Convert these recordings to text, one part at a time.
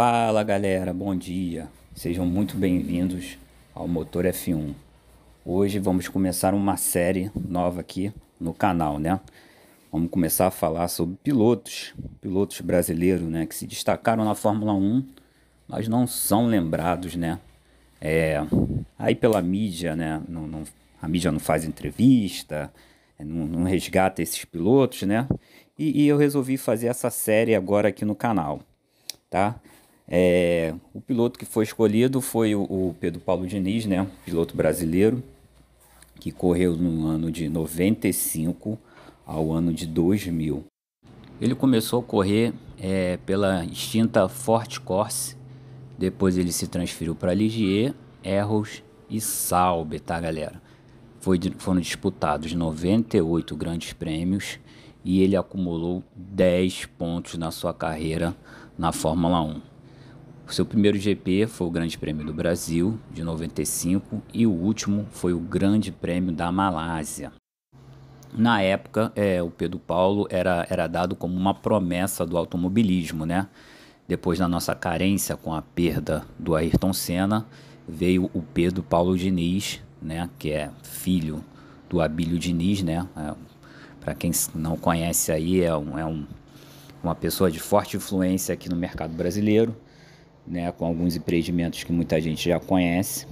Fala galera, bom dia. Sejam muito bem-vindos ao Motor F1. Hoje vamos começar uma série nova aqui no canal, né? Vamos começar a falar sobre pilotos, pilotos brasileiros, né, que se destacaram na Fórmula 1, mas não são lembrados, né? É, aí pela mídia, né, não, não, a mídia não faz entrevista, é, não, não resgata esses pilotos, né? E, e eu resolvi fazer essa série agora aqui no canal tá? É, o piloto que foi escolhido foi o, o, Pedro Paulo Diniz, né? Piloto brasileiro, que correu no ano de 95 ao ano de 2000. Ele começou a correr é, pela extinta Fort Corse, depois ele se transferiu para Ligier, Erros e Sauber, tá galera? Foi, foram disputados 98 grandes prêmios e ele acumulou 10 pontos na sua carreira na Fórmula 1. O seu primeiro GP foi o Grande Prêmio do Brasil, de 95, e o último foi o Grande Prêmio da Malásia. Na época, é, o Pedro Paulo era, era dado como uma promessa do automobilismo, né? Depois da nossa carência com a perda do Ayrton Senna, veio o Pedro Paulo Diniz, né? Que é filho do Abílio Diniz, né? É, Para quem não conhece aí, é, um, é um, uma pessoa de forte influência aqui no mercado brasileiro né, com alguns empreendimentos que muita gente já conhece.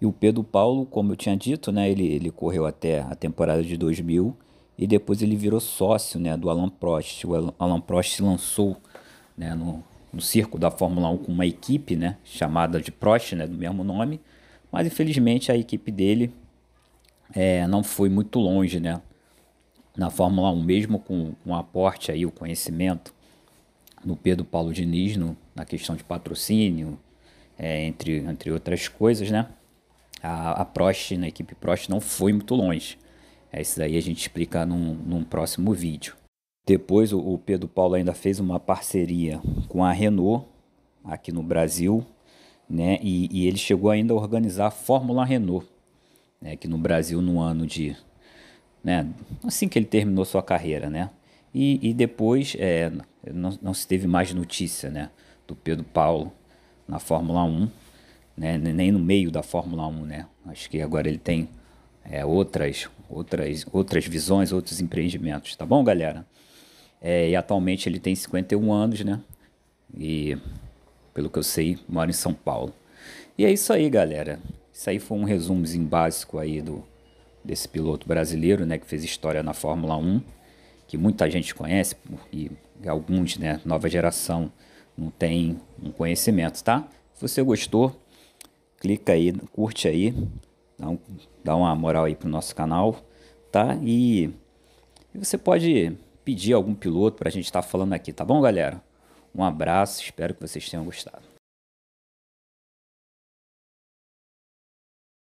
E o Pedro Paulo, como eu tinha dito, né, ele, ele correu até a temporada de 2000 e depois ele virou sócio né, do Alan Prost. O Alan Prost se lançou né, no, no circo da Fórmula 1 com uma equipe né, chamada de Prost, né, do mesmo nome, mas infelizmente a equipe dele é, não foi muito longe né, na Fórmula 1, mesmo com, com o aporte e o conhecimento do Pedro Paulo Diniz no, na questão de patrocínio, é, entre, entre outras coisas, né? A, a Prost, na equipe Prost, não foi muito longe. É, isso aí a gente explica num, num próximo vídeo. Depois o, o Pedro Paulo ainda fez uma parceria com a Renault aqui no Brasil, né? E, e ele chegou ainda a organizar a Fórmula Renault, né? Aqui no Brasil no ano de, né? Assim que ele terminou sua carreira, né? E, e depois é, não, não, se teve mais notícia né, do Pedro Paulo na Fórmula 1, né, nem no meio da Fórmula 1. Né? Acho que agora ele tem é, outras, outras, outras visões, outros empreendimentos. Tá bom, galera? É, e atualmente ele tem 51 anos, né? E pelo que eu sei, mora em São Paulo. E é isso aí, galera. Isso aí foi um resumo básico aí do desse piloto brasileiro, né, que fez história na Fórmula 1 que muita gente conhece e alguns, né, nova geração, não tem um conhecimento, tá? Se você gostou, clica aí, curte aí, dá, um, dá uma moral aí pro nosso canal, tá? E, e você pode pedir algum piloto para a gente estar tá falando aqui, tá bom, galera? Um abraço, espero que vocês tenham gostado.